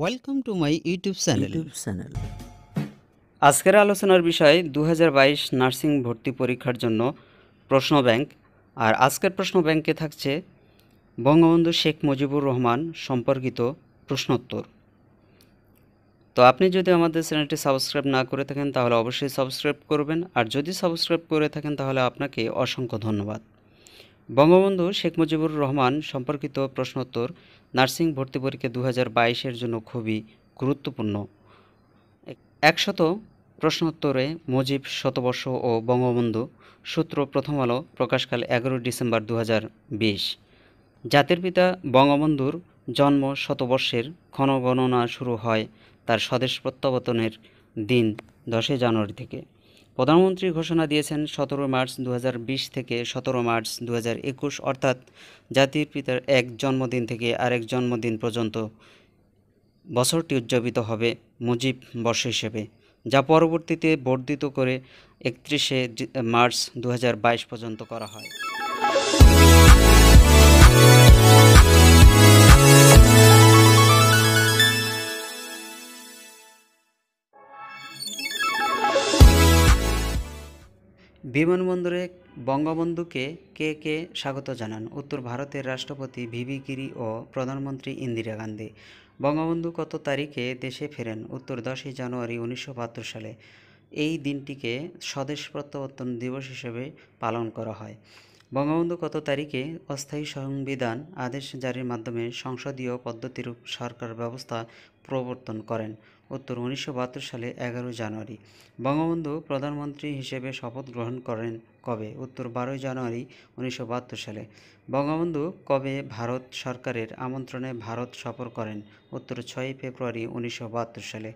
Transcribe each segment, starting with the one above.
welcome to my YouTube channel channel আজকের আলোচনার বিষয় দু নার্সিং ভর্তি পরীক্ষার জন্য প্রশ্ন ব্যাংক আর আজকের প্রশ্ন ব্যাংকে থাকছে বঙ্গবন্ধু শেখ মুজিবুর রহমান সম্পর্কিত প্রশ্নোত্তর তো আপনি যদি আমাদের চ্যানেলটি সাবস্ক্রাইব না করে থাকেন তাহলে অবশ্যই সাবস্ক্রাইব করবেন আর যদি সাবস্ক্রাইব করে থাকেন তাহলে আপনাকে অসংখ্য ধন্যবাদ বঙ্গবন্ধু শেখ মুজিবুর রহমান সম্পর্কিত প্রশ্নোত্তর নার্সিং ভর্তি পরীক্ষা দু হাজার জন্য খুবই গুরুত্বপূর্ণ একশত প্রশ্নোত্তরে মুজিব শতবর্ষ ও বঙ্গবন্ধু সূত্র প্রথম আলো প্রকাশকাল এগারোই ডিসেম্বর দু জাতির পিতা বঙ্গবন্ধুর জন্ম শতবর্ষের ক্ষণগণনা শুরু হয় তার স্বদেশ প্রত্যাবর্তনের দিন দশই জানুয়ারি থেকে প্রধানমন্ত্রী ঘোষণা দিয়েছেন সতেরো মার্চ দু থেকে সতেরো মার্চ দু অর্থাৎ জাতির পিতার এক জন্মদিন থেকে আরেক জন্মদিন পর্যন্ত বছরটি উদযাপিত হবে মুজিব বর্ষ হিসেবে যা পরবর্তীতে বর্ধিত করে একত্রিশে মার্চ দু পর্যন্ত করা হয় বিমানবন্দরে বঙ্গবন্ধুকে কে কে স্বাগত জানান উত্তর ভারতের রাষ্ট্রপতি ভিভি গিরি ও প্রধানমন্ত্রী ইন্দিরা গান্ধী বঙ্গবন্ধু কত তারিখে দেশে ফেরেন উত্তর দশই জানুয়ারি উনিশশো সালে এই দিনটিকে স্বদেশ প্রত্যাবর্তন দিবস হিসেবে পালন করা হয় বঙ্গবন্ধু কত তারিখে অস্থায়ী সংবিধান আদেশ জারির মাধ্যমে সংসদীয় পদ্ধতির সরকার ব্যবস্থা প্রবর্তন করেন উত্তর উনিশশো সালে এগারো জানুয়ারি বঙ্গবন্ধু প্রধানমন্ত্রী হিসেবে শপথ গ্রহণ করেন কবে উত্তর বারোই জানুয়ারি উনিশশো সালে বঙ্গবন্ধু কবে ভারত সরকারের আমন্ত্রণে ভারত সফর করেন উত্তর ছয়ই ফেব্রুয়ারি উনিশশো সালে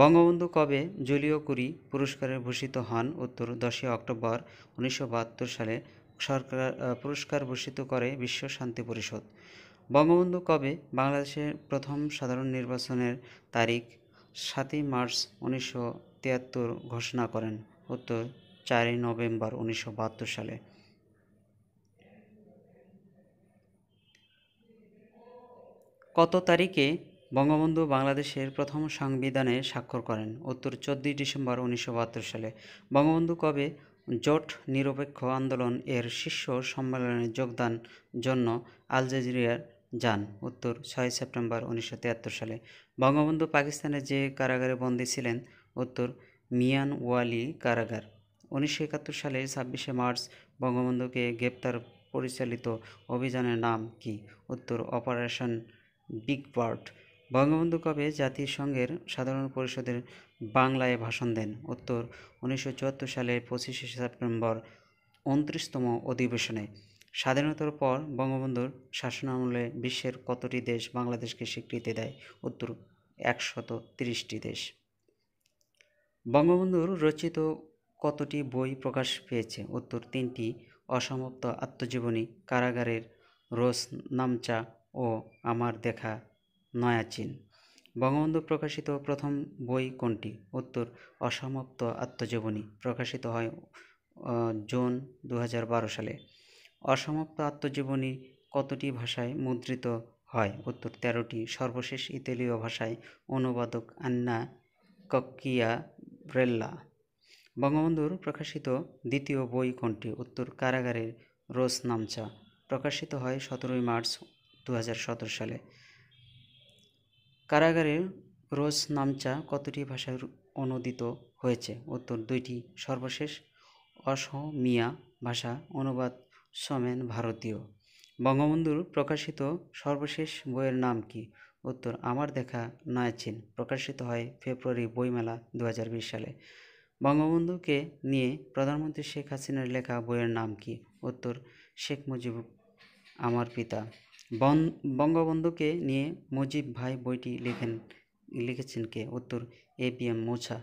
বঙ্গবন্ধু কবে জুলিও কুরি পুরস্কারে ভূষিত হন উত্তর দশই অক্টোবর উনিশশো সালে সরকার পুরস্কার ভূষিত করে বিশ্ব শান্তি পরিষদ বঙ্গবন্ধু কবে বাংলাদেশের প্রথম সাধারণ নির্বাচনের তারিখ সাতই মার্চ উনিশশো ঘোষণা করেন উত্তর চারই নভেম্বর উনিশশো বাহাত্তর সালে কত তারিখে বঙ্গবন্ধু বাংলাদেশের প্রথম সংবিধানে স্বাক্ষর করেন উত্তর চোদ্দই ডিসেম্বর উনিশশো সালে বঙ্গবন্ধু কবে জোট নিরপেক্ষ আন্দোলন এর শীর্ষ সম্মেলনে যোগদান জন্য আলজেরিয়ার যান উত্তর ছয় সেপ্টেম্বর উনিশশো সালে বঙ্গবন্ধু পাকিস্তানে যে কারাগারে বন্দী ছিলেন উত্তর মিয়ানওয়ালি কারাগার উনিশশো একাত্তর সালে ছাব্বিশে মার্চ বঙ্গবন্ধুকে গ্রেপ্তার পরিচালিত অভিযানের নাম কি উত্তর অপারেশন বিগ বার্ড বঙ্গবন্ধু কবে জাতিসংঘের সাধারণ পরিষদের বাংলায় ভাষণ দেন উত্তর উনিশশো সালের পঁচিশে সেপ্টেম্বর উনত্রিশতম অধিবেশনে স্বাধীনতার পর বঙ্গবন্ধুর শাসনামলে বিশ্বের কতটি দেশ বাংলাদেশকে স্বীকৃতি দেয় উত্তর একশত তিরিশটি দেশ বঙ্গবন্ধুর রচিত কতটি বই প্রকাশ পেয়েছে উত্তর তিনটি অসমাপ্ত আত্মজীবনী কারাগারের রোস নামচা ও আমার দেখা নয়া চীন বঙ্গবন্ধু প্রকাশিত প্রথম বই কোনটি উত্তর অসমাপ্ত আত্মজীবনী প্রকাশিত হয় জুন দু সালে অসমাপ্ত আত্মজীবনী কতটি ভাষায় মুদ্রিত হয় উত্তর তেরোটি সর্বশেষ ইতালীয় ভাষায় অনুবাদক আন্না ককিয়া ব্রেল্লা বঙ্গবন্ধুর প্রকাশিত দ্বিতীয় বই কোনটি উত্তর কারাগারের রোস নামচা প্রকাশিত হয় সতেরোই মার্চ দু সালে কারাগারে রোজ নামচা কতটি ভাষায় অনুদিত হয়েছে উত্তর দুইটি সর্বশেষ অসমিয়া ভাষা অনুবাদ সমেন ভারতীয় বঙ্গবন্ধুর প্রকাশিত সর্বশেষ বইয়ের নাম কি উত্তর আমার দেখা নায়চিন প্রকাশিত হয় ফেব্রুয়ারি বইমেলা দু সালে বঙ্গবন্ধুকে নিয়ে প্রধানমন্ত্রী শেখ হাসিনার লেখা বইয়ের নাম কি উত্তর শেখ মুজিব আমার পিতা বঙ্গবন্ধুকে নিয়ে মুজিব ভাই বইটি লিখেন লিখেছেন কে উত্তর এ পি এম মোছা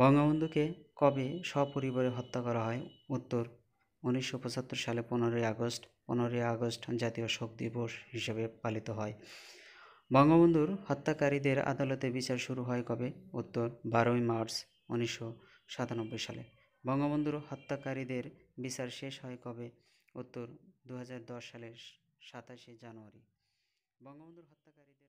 বঙ্গবন্ধুকে কবে সপরিবারে হত্যা করা হয় উত্তর উনিশশো পঁচাত্তর সালে পনেরোই আগস্ট পনেরোই আগস্ট জাতীয় শোক দিবস হিসেবে পালিত হয় বঙ্গবন্ধুর হত্যাকারীদের আদালতে বিচার শুরু হয় কবে উত্তর বারোই মার্চ উনিশশো সাতানব্বই সালে বঙ্গবন্ধুর হত্যাকারীদের বিচার শেষ হয় কবে উত্তর দু সালের সাতাশে জানুয়ারি বঙ্গবন্ধুর হত্যাকারীদের